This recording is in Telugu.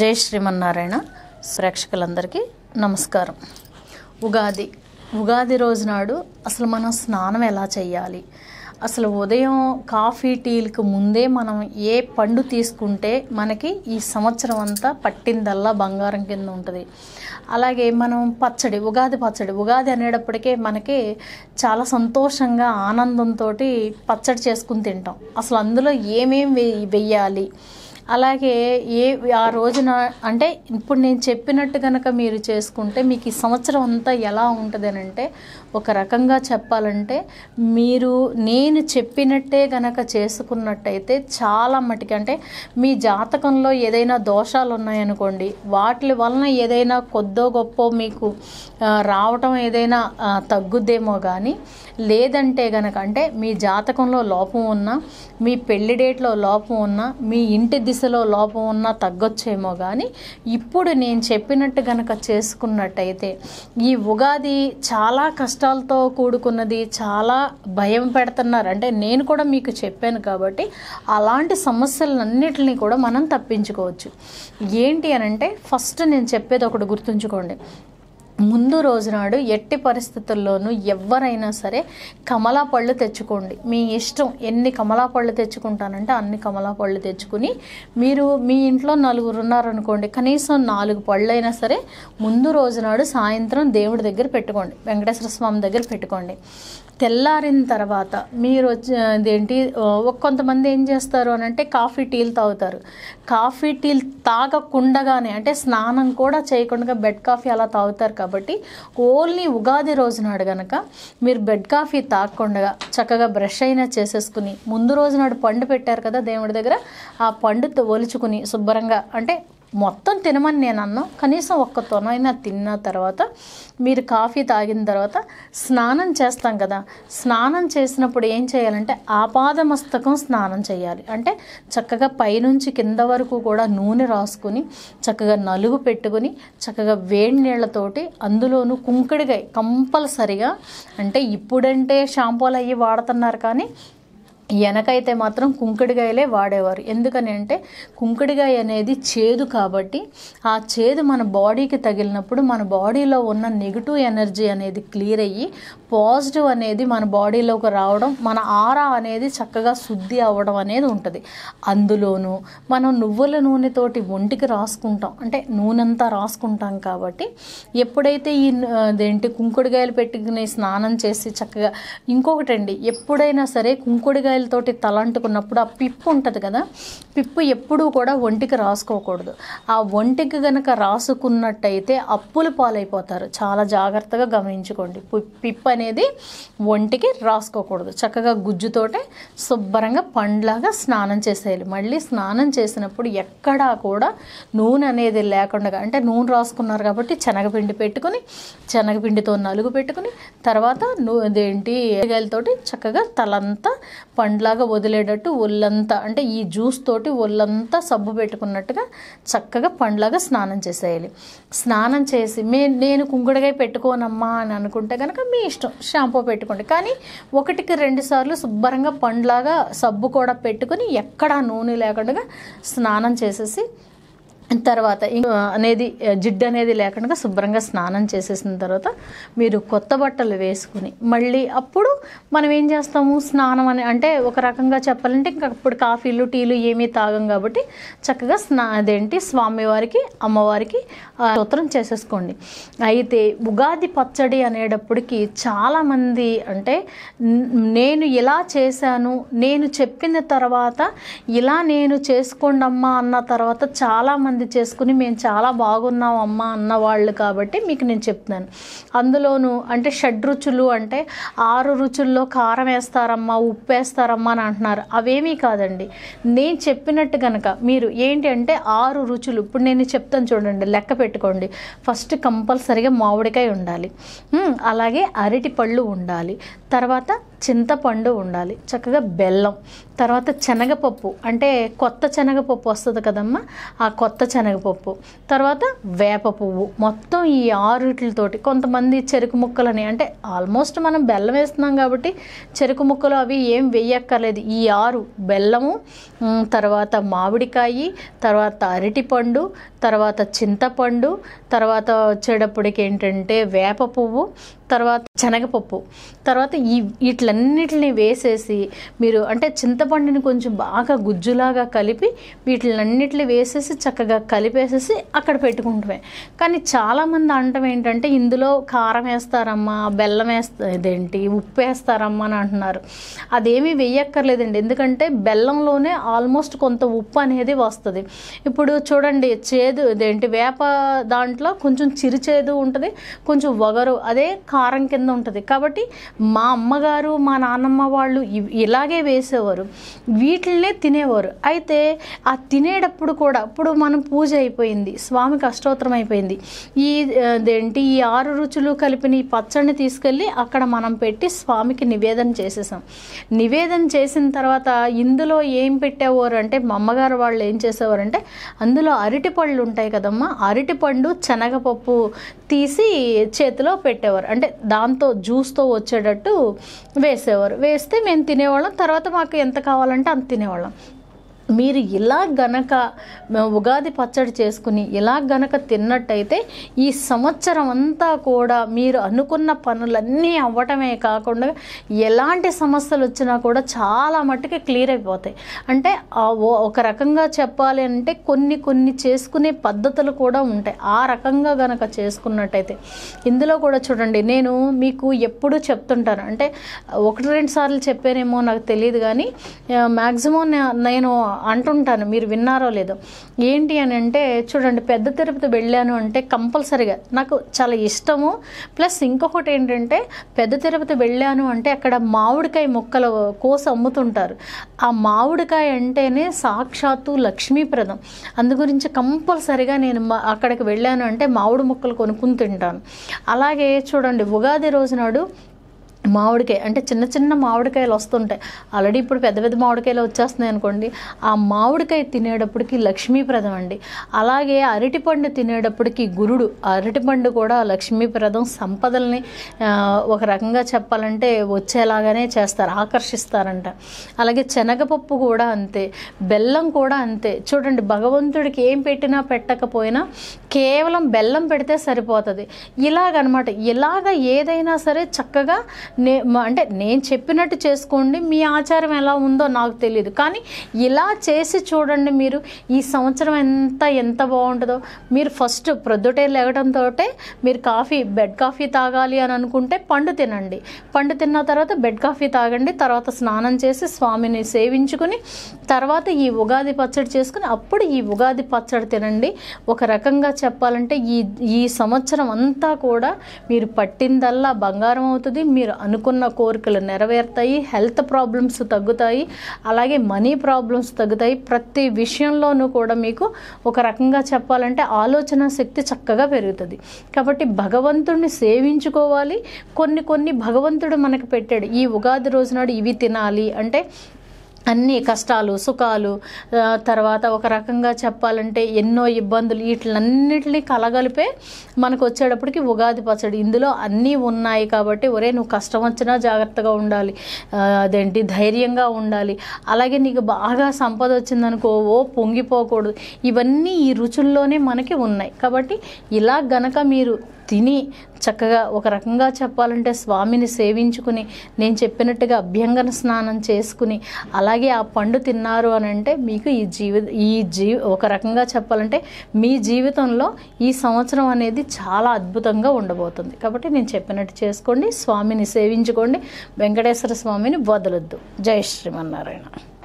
జై శ్రీమన్నారాయణ ప్రేక్షకులందరికీ నమస్కారం ఉగాది ఉగాది రోజు నాడు అసలు మనం స్నానం ఎలా చేయాలి అసలు ఉదయం కాఫీ టీలకు ముందే మనం ఏ పండు తీసుకుంటే మనకి ఈ సంవత్సరం అంతా పట్టిందల్లా బంగారం కింద ఉంటుంది అలాగే మనం పచ్చడి ఉగాది పచ్చడి ఉగాది అనేటప్పటికే మనకి చాలా సంతోషంగా ఆనందంతో పచ్చడి చేసుకుని తింటాం అసలు అందులో ఏమేమి వెయ్యాలి అలాగే ఏ ఆ రోజున అంటే ఇప్పుడు నేను చెప్పినట్టు కనుక మీరు చేసుకుంటే మీకు ఈ సంవత్సరం అంతా ఎలా ఉంటుందనంటే ఒక రకంగా చెప్పాలంటే మీరు నేను చెప్పినట్టే గనక చేసుకున్నట్టయితే చాలా మటుకి అంటే మీ జాతకంలో ఏదైనా దోషాలు ఉన్నాయనుకోండి వాటి వలన ఏదైనా కొద్దో గొప్ప మీకు రావటం ఏదైనా తగ్గుద్దేమో కానీ లేదంటే గనక అంటే మీ జాతకంలో లోపం ఉన్నా మీ పెళ్లి డేట్లో లోపం ఉన్నా మీ ఇంటి దిశ మనసులో లోపం ఉన్నా తగ్గొచ్చేమో కానీ ఇప్పుడు నేను చెప్పినట్టు గనక చేసుకున్నట్టయితే ఈ ఉగాది చాలా కష్టాలతో కూడుకున్నది చాలా భయం పెడుతున్నారు అంటే నేను కూడా మీకు చెప్పాను కాబట్టి అలాంటి సమస్యలన్నింటినీ కూడా మనం తప్పించుకోవచ్చు ఏంటి అని అంటే ఫస్ట్ నేను చెప్పేది ఒకటి గుర్తుంచుకోండి ముందు రోజు నాడు ఎట్టి పరిస్థితుల్లోనూ ఎవరైనా సరే కమలా పళ్ళు తెచ్చుకోండి మీ ఇష్టం ఎన్ని కమలా పళ్ళు తెచ్చుకుంటానంటే అన్ని కమలా పళ్ళు తెచ్చుకుని మీరు మీ ఇంట్లో నలుగురు ఉన్నారనుకోండి కనీసం నాలుగు పళ్ళు అయినా సరే ముందు రోజు నాడు సాయంత్రం దేవుడి దగ్గర పెట్టుకోండి వెంకటేశ్వర స్వామి దగ్గర పెట్టుకోండి తెల్లారిన తర్వాత మీరు ఇదేంటి కొంతమంది ఏం చేస్తారు అని అంటే కాఫీ టీలు తాగుతారు కాఫీ టీలు తాగకుండగానే అంటే స్నానం కూడా చేయకుండా బెడ్ కాఫీ అలా తాగుతారు కాబట్టి ఓన్లీ ఉగాది రోజునాడు కనుక మీరు బెడ్ కాఫీ తాగకుండా చక్కగా బ్రష్ అయినా చేసేసుకుని ముందు రోజునాడు పండు పెట్టారు కదా దేవుడి దగ్గర ఆ పండు ఒలుచుకుని శుభ్రంగా అంటే మొత్తం తినమని నేను అన్నాను కనీసం ఒక్క తొనైనా తిన్న తర్వాత మీరు కాఫీ తాగిన తర్వాత స్నానం చేస్తాం కదా స్నానం చేసినప్పుడు ఏం చేయాలంటే ఆపాదమస్తకం స్నానం చేయాలి అంటే చక్కగా పైనుంచి కింద వరకు కూడా నూనె రాసుకుని చక్కగా నలుగు పెట్టుకుని చక్కగా వేడి నీళ్ళతోటి అందులోనూ కుంకుడిగా కంపల్సరిగా అంటే ఇప్పుడంటే షాంపూలు అవి వాడుతున్నారు కానీ వెనకైతే మాత్రం కుంకుడుగాయలే వాడేవారు ఎందుకని అంటే కుంకుడుగాయ అనేది చేదు కాబట్టి ఆ చేదు మన బాడీకి తగిలినప్పుడు మన బాడీలో ఉన్న నెగిటివ్ ఎనర్జీ అనేది క్లియర్ అయ్యి పాజిటివ్ అనేది మన బాడీలోకి రావడం మన ఆరా అనేది చక్కగా శుద్ధి అవ్వడం అనేది ఉంటుంది అందులోనూ మనం నువ్వుల నూనెతోటి ఒంటికి రాసుకుంటాం అంటే నూనెంతా రాసుకుంటాం కాబట్టి ఎప్పుడైతే ఈ అదేంటి కుంకుడుగాయలు పెట్టుకుని స్నానం చేసి చక్కగా ఇంకొకటండి ఎప్పుడైనా సరే కుంకుడుగాయలు తోటి తలంటుకున్నప్పుడు ఆ పిప్పు ఉంటుంది కదా పిప్పు ఎప్పుడూ కూడా ఒంటికి రాసుకోకూడదు ఆ ఒంటికి గనక రాసుకున్నట్టయితే అప్పులు పాలైపోతారు చాలా జాగ్రత్తగా గమనించుకోండి పిప్పు అనేది ఒంటికి రాసుకోకూడదు చక్కగా గుజ్జుతోటే శుభ్రంగా పండ్లాగా స్నానం చేసేయాలి మళ్ళీ స్నానం చేసినప్పుడు ఎక్కడా కూడా నూనె అనేది లేకుండా అంటే నూనె రాసుకున్నారు కాబట్టి శనగపిండి పెట్టుకుని శనగపిండితో నలుగు పెట్టుకుని తర్వాత నూ అదేంటి కూరగాయలతోటి చక్కగా తలంతా పండు పండ్లాగా వదిలేటట్టు ఒళ్ళంతా అంటే ఈ జ్యూస్ తోటి ఒళ్ళంతా సబ్బు పెట్టుకున్నట్టుగా చక్కగా పండ్లాగా స్నానం చేసేయాలి స్నానం చేసి మే నేను కుంగుడుగా పెట్టుకోనమ్మా అని అనుకుంటే కనుక మీ ఇష్టం షాంపూ పెట్టుకోండి కానీ ఒకటికి రెండు సార్లు శుభ్రంగా పండ్లాగా సబ్బు కూడా పెట్టుకొని ఎక్కడా నూనె లేకుండా స్నానం చేసేసి తర్వాత అనేది జిడ్డు అనేది లేకుండా శుభ్రంగా స్నానం చేసేసిన తర్వాత మీరు కొత్త బట్టలు వేసుకుని మళ్ళీ అప్పుడు మనం ఏం చేస్తాము స్నానం అని అంటే ఒక రకంగా చెప్పాలంటే ఇంక అప్పుడు కాఫీలు టీలు ఏమీ తాగం కాబట్టి చక్కగా స్నా అదేంటి స్వామివారికి అమ్మవారికి స్తోత్రం చేసేసుకోండి అయితే ఉగాది పచ్చడి అనేటప్పటికి చాలామంది అంటే నేను ఎలా చేశాను నేను చెప్పిన తర్వాత ఇలా నేను చేసుకోండమ్మా అన్న తర్వాత చాలామంది ఆత్మానంది చేసుకుని మేము చాలా బాగున్నాం అమ్మ అన్నవాళ్ళు కాబట్టి మీకు నేను చెప్తున్నాను అందులోనూ అంటే షడ్రుచులు అంటే ఆరు రుచుల్లో కారం వేస్తారమ్మా ఉప్పు వేస్తారమ్మా అని అంటున్నారు అవేమీ కాదండి నేను చెప్పినట్టు కనుక మీరు ఏంటి అంటే ఆరు రుచులు ఇప్పుడు నేను చెప్తాను చూడండి లెక్క పెట్టుకోండి ఫస్ట్ కంపల్సరీగా మామిడికాయ ఉండాలి అలాగే అరటి పళ్ళు ఉండాలి తర్వాత చింతపండు ఉండాలి చక్కగా బెల్లం తర్వాత శనగపప్పు అంటే కొత్త శనగపప్పు వస్తుంది కదమ్మా ఆ కొత్త శనగపప్పు తర్వాత వేప పువ్వు మొత్తం ఈ ఆరుటితోటి కొంతమంది చెరుకు ముక్కలని అంటే ఆల్మోస్ట్ మనం బెల్లం వేస్తున్నాం కాబట్టి చెరుకు ముక్కలు అవి ఏం వేయక్కర్లేదు ఈ ఆరు బెల్లము తర్వాత మామిడికాయి తర్వాత అరటిపండు తర్వాత చింతపండు తర్వాత వచ్చేటప్పటికి ఏంటంటే వేప పువ్వు తర్వాత శనగపప్పు తర్వాత ఈ వీటిలన్నిటిని వేసేసి మీరు అంటే చింతపండుని కొంచెం బాగా గుజ్జులాగా కలిపి వీటిలన్నిటిని వేసేసి చక్కగా కలిపేసేసి అక్కడ పెట్టుకుంటమే కానీ చాలామంది అంటే ఏంటంటే ఇందులో కారం వేస్తారమ్మా బెల్లం వేస్తా ఇదేంటి ఉప్పు వేస్తారమ్మా అని అంటున్నారు అదేమీ వేయక్కర్లేదండి ఎందుకంటే బెల్లంలోనే ఆల్మోస్ట్ కొంత ఉప్పు అనేది వస్తుంది ఇప్పుడు చూడండి చేదు ఇదేంటి వేప దాంట్లో కొంచెం చిరుచేదు ఉంటుంది కొంచెం వగరు అదే కారం కింద ఆనందం ఉంటుంది కాబట్టి మా అమ్మగారు మా నాన్నమ్మ వాళ్ళు ఇలాగే వేసేవారు వీటిల్నే తినేవారు అయితే ఆ తినేటప్పుడు కూడా ఇప్పుడు మనం పూజ అయిపోయింది స్వామికి అష్టోత్తరం అయిపోయింది ఈ ఏంటి ఈ ఆరు రుచులు కలిపిన ఈ పచ్చడిని తీసుకెళ్ళి అక్కడ మనం పెట్టి స్వామికి నివేదన చేసేసాం నివేదన చేసిన తర్వాత ఇందులో ఏం పెట్టేవారు అంటే మా అమ్మగారు వాళ్ళు ఏం చేసేవారంటే అందులో అరటి పళ్ళు ఉంటాయి కదమ్మా అరటి పండు శనగపప్పు తీసి చేతిలో పెట్టేవారు అంటే దాంతో దాంతో జ్యూస్తో వచ్చేటట్టు వేసేవారు వేస్తే మేము తినేవాళ్ళం తర్వాత మాకు ఎంత కావాలంటే అంత తినేవాళ్ళం మీరు ఇలా గనక ఉగాది పచ్చడి చేసుకుని ఇలా గనక తిన్నట్టయితే ఈ సంవత్సరం అంతా కూడా మీరు అనుకున్న పనులన్నీ అవ్వటమే కాకుండా ఎలాంటి సమస్యలు వచ్చినా కూడా చాలా మట్టుకి క్లియర్ అయిపోతాయి అంటే ఒక రకంగా చెప్పాలి అంటే కొన్ని కొన్ని చేసుకునే పద్ధతులు కూడా ఉంటాయి ఆ రకంగా గనక చేసుకున్నట్టయితే ఇందులో కూడా చూడండి నేను మీకు ఎప్పుడు చెప్తుంటాను అంటే ఒకటి రెండు సార్లు చెప్పానేమో నాకు తెలియదు కానీ మ్యాక్సిమం నేను అంటుంటాను మీరు విన్నారో లేదో ఏంటి అని అంటే చూడండి పెద్ద తిరుపతి వెళ్ళాను అంటే కంపల్సరిగా నాకు చాలా ఇష్టము ప్లస్ ఇంకొకటి ఏంటంటే పెద్ద తిరుపతి వెళ్ళాను అంటే అక్కడ మామిడికాయ మొక్కలు కోసి అమ్ముతుంటారు ఆ మామిడికాయ అంటేనే సాక్షాత్తు లక్ష్మీప్రదం అందుగురించి కంపల్సరిగా నేను అక్కడికి వెళ్ళాను అంటే మామిడి మొక్కలు కొనుక్కుని తింటాను అలాగే చూడండి ఉగాది రోజు నాడు మామిడికాయ అంటే చిన్న చిన్న మామిడికాయలు వస్తుంటాయి ఆల్రెడీ ఇప్పుడు పెద్ద పెద్ద మామిడికాయలు వచ్చేస్తున్నాయి అనుకోండి ఆ మామిడికాయ తినేటప్పటికి లక్ష్మీప్రదం అండి అలాగే అరటిపండు తినేటప్పటికి గురుడు అరటిపండు కూడా లక్ష్మీప్రదం సంపదల్ని ఒక రకంగా చెప్పాలంటే వచ్చేలాగానే చేస్తారు ఆకర్షిస్తారంట అలాగే శనగపప్పు కూడా అంతే బెల్లం కూడా అంతే చూడండి భగవంతుడికి ఏం పెట్టినా పెట్టకపోయినా కేవలం బెల్లం పెడితే సరిపోతుంది ఇలాగనమాట ఇలాగ ఏదైనా సరే చక్కగా నే అంటే నేను చెప్పినట్టు చేసుకోండి మీ ఆచారం ఎలా ఉందో నాకు తెలియదు కానీ ఇలా చేసి చూడండి మీరు ఈ సంవత్సరం ఎంత ఎంత బాగుంటుందో మీరు ఫస్ట్ ప్రొద్దుటే లేగడంతో మీరు కాఫీ బెడ్ కాఫీ తాగాలి అని అనుకుంటే పండు తినండి పండు తిన్న తర్వాత బెడ్ కాఫీ తాగండి తర్వాత స్నానం చేసి స్వామిని సేవించుకుని తర్వాత ఈ ఉగాది పచ్చడి చేసుకుని అప్పుడు ఈ ఉగాది పచ్చడి తినండి ఒక రకంగా చెప్పాలంటే ఈ ఈ సంవత్సరం అంతా కూడా మీరు పట్టిందల్లా బంగారం అవుతుంది మీరు అనుకున్న కోరికలు నెరవేరుతాయి హెల్త్ ప్రాబ్లమ్స్ తగ్గుతాయి అలాగే మనీ ప్రాబ్లమ్స్ తగ్గుతాయి ప్రతి విషయంలోనూ కూడా మీకు ఒక రకంగా చెప్పాలంటే ఆలోచన శక్తి చక్కగా పెరుగుతుంది కాబట్టి భగవంతుడిని సేవించుకోవాలి కొన్ని కొన్ని భగవంతుడు మనకు పెట్టాడు ఈ ఉగాది నాడు ఇవి తినాలి అంటే అన్ని కష్టాలు సుఖాలు తర్వాత ఒక రకంగా చెప్పాలంటే ఎన్నో ఇబ్బందులు వీటిలన్నిటిని కలగలిపే మనకు వచ్చేటప్పటికి ఉగాది పచ్చడి ఇందులో అన్నీ ఉన్నాయి కాబట్టి ఒరే నువ్వు కష్టం వచ్చినా జాగ్రత్తగా ఉండాలి అదేంటి ధైర్యంగా ఉండాలి అలాగే నీకు బాగా సంపద వచ్చిందనుకో ఓ పొంగిపోకూడదు ఇవన్నీ ఈ రుచుల్లోనే మనకి ఉన్నాయి కాబట్టి ఇలా గనక మీరు తిని చక్కగా ఒక రకంగా చెప్పాలంటే స్వామిని సేవించుకుని నేను చెప్పినట్టుగా అభ్యంగన స్నానం చేసుకుని అలాగే ఆ పండు తిన్నారు అని అంటే మీకు ఈ జీవి ఈ జీవి ఒక రకంగా చెప్పాలంటే మీ జీవితంలో ఈ సంవత్సరం అనేది చాలా అద్భుతంగా ఉండబోతుంది కాబట్టి నేను చెప్పినట్టు చేసుకోండి స్వామిని సేవించుకోండి వెంకటేశ్వర స్వామిని వదలొద్దు జయ శ్రీమన్నారాయణ